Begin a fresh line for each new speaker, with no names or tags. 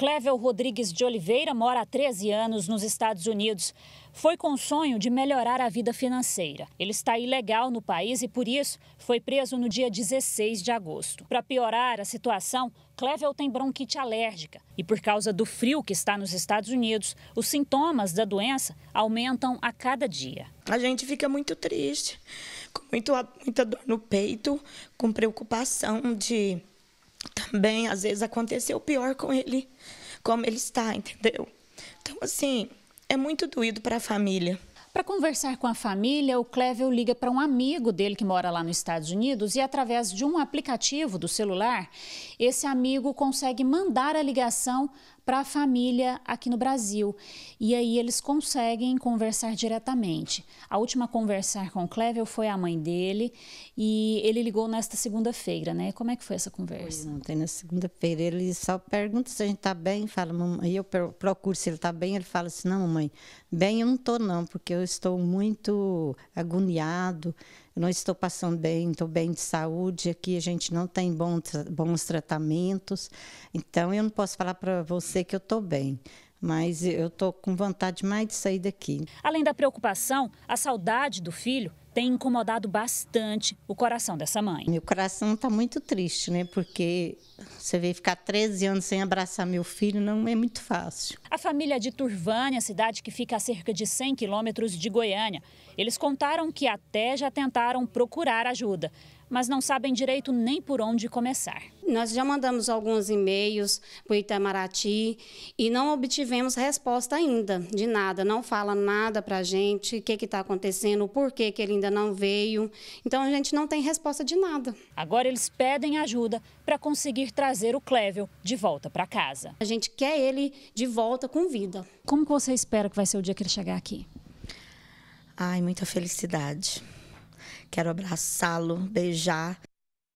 Clével Rodrigues de Oliveira mora há 13 anos nos Estados Unidos. Foi com o sonho de melhorar a vida financeira. Ele está ilegal no país e, por isso, foi preso no dia 16 de agosto. Para piorar a situação, Clével tem bronquite alérgica e, por causa do frio que está nos Estados Unidos, os sintomas da doença aumentam a cada dia.
A gente fica muito triste, com muito, muita dor no peito, com preocupação de também, às vezes, aconteceu pior com ele,
como ele está, entendeu? Então, assim, é muito doído para a família. Para conversar com a família, o Clevel liga para um amigo dele que mora lá nos Estados Unidos e, através de um aplicativo do celular, esse amigo consegue mandar a ligação para a família aqui no Brasil. E aí eles conseguem conversar diretamente. A última conversa conversar com o Clevel foi a mãe dele e ele ligou nesta segunda-feira, né? Como é que foi essa conversa? Foi tem na segunda-feira, ele só pergunta se a gente está
bem, fala, mamãe, eu procuro se ele está bem, ele fala assim, não, mamãe, bem eu não estou não, porque eu eu estou muito agoniado, eu não estou passando bem, estou bem de saúde, aqui a gente não tem bons tratamentos, então eu não posso falar para você que eu estou bem. Mas eu estou com vontade mais de sair daqui.
Além da preocupação, a saudade do filho tem incomodado bastante o coração dessa mãe.
Meu coração está muito triste, né? Porque você vê ficar 13 anos sem abraçar meu filho não é muito fácil.
A família é de Turvânia, cidade que fica a cerca de 100 quilômetros de Goiânia. Eles contaram que até já tentaram procurar ajuda, mas não sabem direito nem por onde começar. Nós já mandamos alguns e-mails para o Itamaraty e não obtivemos resposta ainda de nada. Não fala nada para a gente, o que está acontecendo, por que, que ele ainda não veio. Então a gente não tem resposta de nada. Agora eles pedem ajuda para conseguir trazer o Clével de volta para casa. A gente quer ele de volta com vida. Como que você espera que vai ser o dia que ele chegar aqui?
Ai, muita felicidade. Quero abraçá-lo, beijar